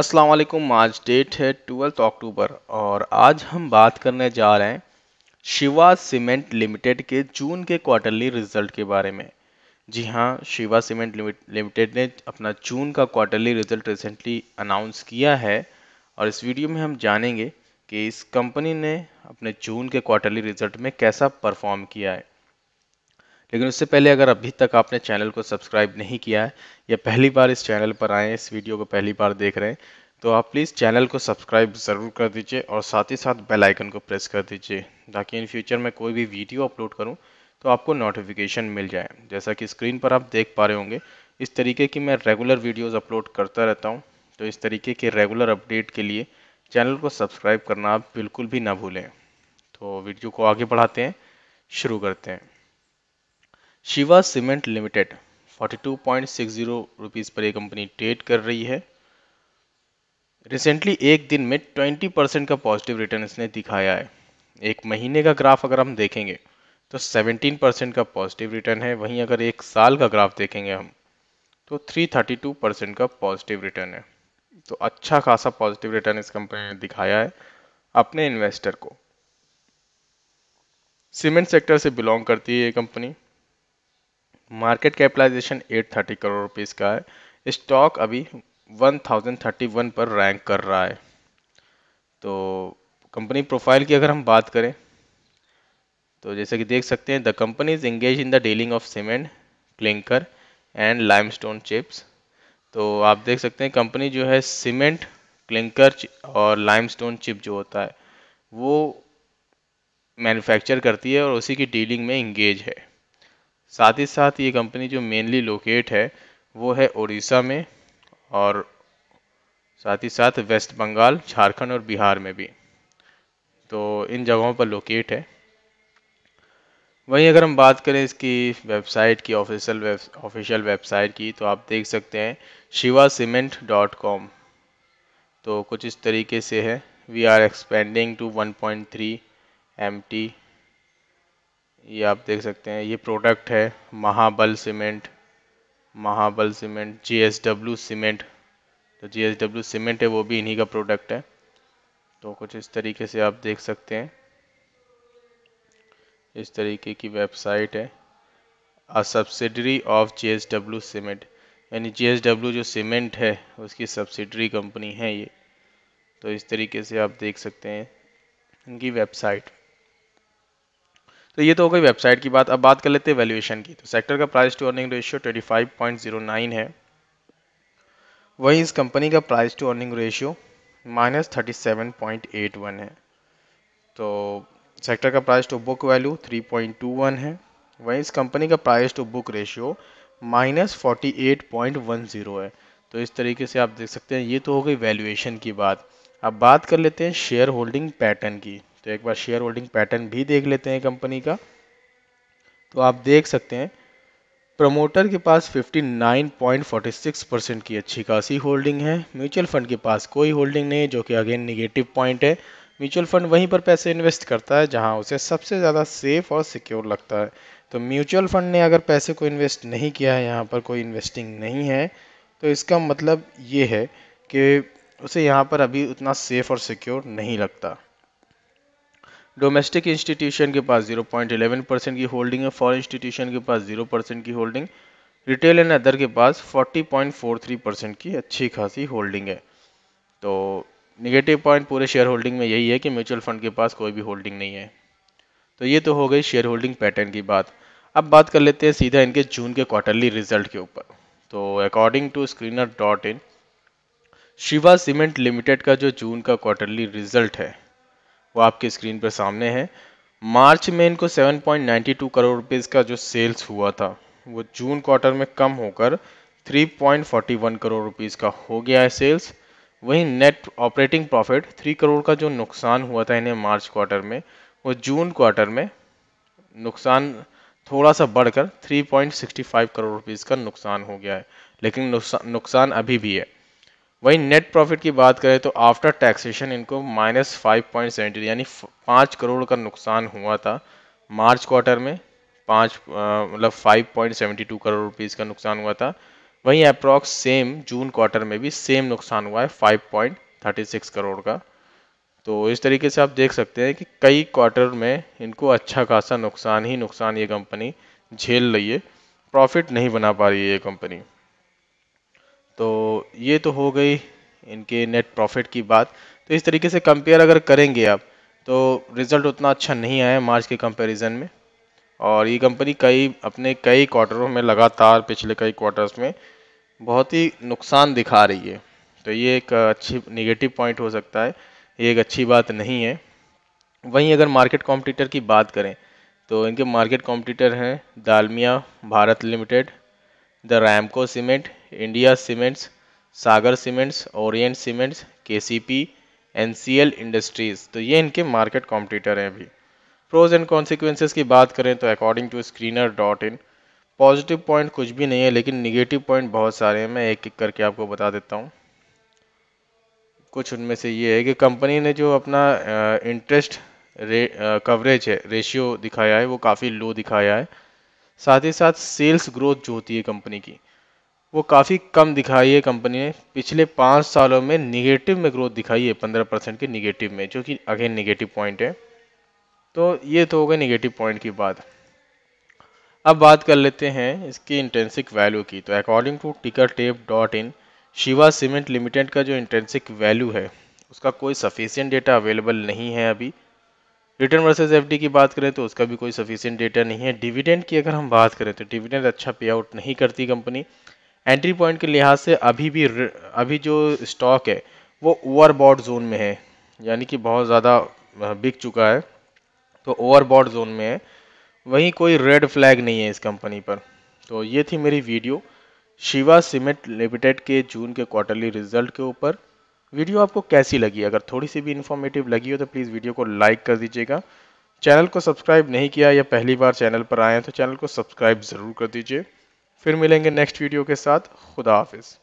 असलकुम आज डेट है ट्वेल्थ अक्टूबर और आज हम बात करने जा रहे हैं शिवा सीमेंट लिमिटेड के जून के क्वार्टरली रिजल्ट के बारे में जी हाँ शिवा सीमेंट लिमिटेड ने अपना जून का क्वार्टरली रिजल्ट रिसेंटली अनाउंस किया है और इस वीडियो में हम जानेंगे कि इस कंपनी ने अपने जून के क्वार्टरली रिजल्ट में कैसा परफॉर्म किया है लेकिन उससे पहले अगर अभी तक आपने चैनल को सब्सक्राइब नहीं किया है या पहली बार इस चैनल पर आए इस वीडियो को पहली बार देख रहे हैं तो आप प्लीज़ चैनल को सब्सक्राइब ज़रूर कर दीजिए और साथ ही साथ बेल आइकन को प्रेस कर दीजिए ताकि इन फ्यूचर में कोई भी वीडियो अपलोड करूं तो आपको नोटिफिकेशन मिल जाए जैसा कि स्क्रीन पर आप देख पा रहे होंगे इस तरीके की मैं रेगुलर वीडियोस अपलोड करता रहता हूं तो इस तरीके के रेगुलर अपडेट के लिए चैनल को सब्सक्राइब करना आप बिल्कुल भी ना भूलें तो वीडियो को आगे बढ़ाते हैं शुरू करते हैं शिवा सीमेंट लिमिटेड 42.60 रुपीस पर ये कंपनी ट्रेड कर रही है रिसेंटली एक दिन में 20 परसेंट का पॉजिटिव रिटर्न इसने दिखाया है एक महीने का ग्राफ अगर हम देखेंगे तो 17 परसेंट का पॉजिटिव रिटर्न है वहीं अगर एक साल का ग्राफ देखेंगे हम तो 332 परसेंट का पॉजिटिव रिटर्न है तो अच्छा खासा पॉजिटिव रिटर्न इस कंपनी ने दिखाया है अपने इन्वेस्टर को सीमेंट सेक्टर से बिलोंग करती है ये कंपनी मार्केट कैपिटलाइजेशन 830 करोड़ रुपए का है स्टॉक अभी 1031 पर रैंक कर रहा है तो कंपनी प्रोफाइल की अगर हम बात करें तो जैसे कि देख सकते हैं the company is engage in the dealing of cement clinker and limestone chips तो आप देख सकते हैं कंपनी जो है सीमेंट क्लिंकर और लाइमस्टोन चिप जो होता है वो मैन्युफैक्चर करती है और उसी की डीलिंग में इंगेज है साथ ही साथ ये कंपनी जो मेनली लोकेट है वो है उड़ीसा में और साथ ही साथ वेस्ट बंगाल झारखंड और बिहार में भी तो इन जगहों पर लोकेट है वहीं अगर हम बात करें इसकी वेबसाइट की ऑफिशियल ऑफिशियल वेबसाइट की तो आप देख सकते हैं शिवा सीमेंट डॉट कॉम तो कुछ इस तरीके से है we are expanding to 1.3 point three M T ये आप देख सकते हैं ये प्रोडक्ट है Mahabal cement Mahabal cement GSW cement तो जीएसडब्ल्यू सीमेंट है वो भी इन्हीं का प्रोडक्ट है तो कुछ इस तरीके से आप देख सकते हैं इस तरीके की वेबसाइट है a subsidiary of G S W cement यानी जी एस डब्ल्यू जो सीमेंट है उसकी सब्सिडरी कंपनी है ये तो इस तरीके से आप देख सकते हैं इनकी वेबसाइट तो ये तो हो गई वेबसाइट की बात अब बात कर लेते हैं वैल्यूएशन की तो सेक्टर का प्राइस टू अर्निंग रेशियो 25.09 है वहीं इस कंपनी का price to earning ratio minus thirty है तो सेक्टर का प्राइस टू बुक वैल्यू 3.21 है वहीं इस कंपनी का price to book ratio minus forty है तो इस तरीके से आप देख सकते हैं ये तो हो गई वैल्यूएशन की बात अब बात कर लेते हैं शेयर होल्डिंग पैटर्न की तो एक बार शेयर होल्डिंग पैटर्न भी देख लेते हैं कंपनी का तो आप देख सकते हैं प्रमोटर के पास 59.46 परसेंट की अच्छी खासी होल्डिंग है म्यूचुअल फंड के पास कोई होल्डिंग नहीं है जो कि अगेन निगेटिव पॉइंट है म्यूचुअल फंड वहीं पर पैसे इन्वेस्ट करता है जहां उसे सबसे ज़्यादा सेफ और सिक्योर लगता है तो म्यूचुअल फंड ने अगर पैसे को इन्वेस्ट नहीं किया है यहाँ पर कोई इन्वेस्टिंग नहीं है तो इसका मतलब ये है कि उसे यहाँ पर अभी उतना सेफ़ और सिक्योर नहीं लगता डोमेस्टिक इंस्टीट्यूशन के पास 0.11 परसेंट की होल्डिंग है फॉरन इंस्टीट्यूशन के पास 0 परसेंट की होल्डिंग रिटेल एंड अदर के पास 40.43 परसेंट की अच्छी खासी होल्डिंग है तो निगेटिव पॉइंट पूरे शेयर होल्डिंग में यही है कि म्यूचुअल फंड के पास कोई भी होल्डिंग नहीं है तो ये तो हो गई शेयर होल्डिंग पैटर्न की बात अब बात कर लेते हैं सीधा इनके जून के क्वार्टरली रिजल्ट के ऊपर तो according to screener dot in Shiva cement limited का जो जून का क्वार्टरली रिजल्ट है वो आपके स्क्रीन पर सामने है मार्च में इनको 7.92 करोड़ रुपीज़ का जो सेल्स हुआ था वो जून क्वार्टर में कम होकर 3.41 करोड़ रुपीज़ का हो गया है सेल्स वहीं नेट ऑपरेटिंग प्रॉफिट 3 करोड़ का जो नुकसान हुआ था इन्हें मार्च क्वार्टर में वो जून क्वार्टर में नुकसान थोड़ा सा बढ़कर 3.65 करोड़ रुपीज़ का नुकसान हो गया है लेकिन नुकसान अभी भी है वहीं नेट प्रॉफिट की बात करें तो आफ्टर टैक्सेशन इनको माइनस फाइव पॉइंट सेवेंटी यानी पाँच करोड़ का नुकसान हुआ था मार्च क्वार्टर में पाँच मतलब five point seventy two crore rupees का नुकसान हुआ था वहीं अप्रॉक्स सेम जून क्वार्टर में भी सेम नुकसान हुआ है five point thirty six crore का तो इस तरीके से आप देख सकते हैं कि कई क्वार्टर में इनको अच्छा खासा नुकसान ही नुकसान ये कंपनी झेल रही है प्रॉफिट नहीं बना पा रही है ये कंपनी तो ये तो हो गई इनके नेट प्रॉफिट की बात तो इस तरीके से कंपेयर अगर करेंगे आप तो रिज़ल्ट उतना अच्छा नहीं आया मार्च के कंपैरिजन में और ये कंपनी कई अपने कई क्वार्टरों में लगातार पिछले कई क्वार्टर्स में बहुत ही नुकसान दिखा रही है तो ये एक अच्छी नेगेटिव पॉइंट हो सकता है ये एक अच्छी बात नहीं है वहीं अगर मार्केट कॉम्पिटिटर की बात करें तो इनके मार्केट कॉम्पिटिटर हैं Dalmia Bharat limited the Ramco cement India cements Sagar cements Orient cements KCP NCL industries तो ये इनके मार्केट कॉम्पिटिटर हैं अभी प्रोज एंड कॉन्सिक्वेंसेज की बात करें तो according to screener dot in positive point कुछ भी नहीं है लेकिन निगेटिव पॉइंट बहुत सारे हैं मैं एक एक करके आपको बता देता हूँ कुछ उनमें से ये है कि कंपनी ने जो अपना इंटरेस्ट कवरेज है रेशियो दिखाया है वो काफ़ी लो दिखाया है साथ ही साथ सेल्स ग्रोथ जो होती है कंपनी की वो काफ़ी कम दिखाई है कंपनी ने पिछले पाँच सालों में निगेटिव में ग्रोथ दिखाई है पंद्रह परसेंट के निगेटिव में जो कि अगेन निगेटिव पॉइंट है तो ये तो हो गए निगेटिव पॉइंट की बात अब बात कर लेते हैं इसकी इंटेंसिक वैल्यू की तो according to ticker tape dot in Shiva cement limited का जो इंटेंसिक वैल्यू है उसका कोई सफिशियंट डेटा अवेलेबल नहीं है अभी रिटर्न वर्सेज एफ की बात करें तो उसका भी कोई सफिशियंट डेटा नहीं है डिविडेंड की अगर हम बात करें तो डिविडेंड अच्छा पे आउट नहीं करती कंपनी एंट्री पॉइंट के लिहाज से अभी भी अभी जो स्टॉक है वो ओवरबॉड जोन में है यानी कि बहुत ज़्यादा बिक चुका है तो ओवरबॉड जोन में है वहीं कोई रेड फ्लैग नहीं है इस कंपनी पर तो ये थी मेरी वीडियो शिवा सीमेंट लिमिटेड के जून के क्वार्टरली रिजल्ट के ऊपर वीडियो आपको कैसी लगी अगर थोड़ी सी भी इन्फॉर्मेटिव लगी हो तो प्लीज़ वीडियो को लाइक कर दीजिएगा चैनल को सब्सक्राइब नहीं किया या पहली बार चैनल पर आए हैं तो चैनल को सब्सक्राइब ज़रूर कर दीजिए फिर मिलेंगे नेक्स्ट वीडियो के साथ खुदा हाफिज़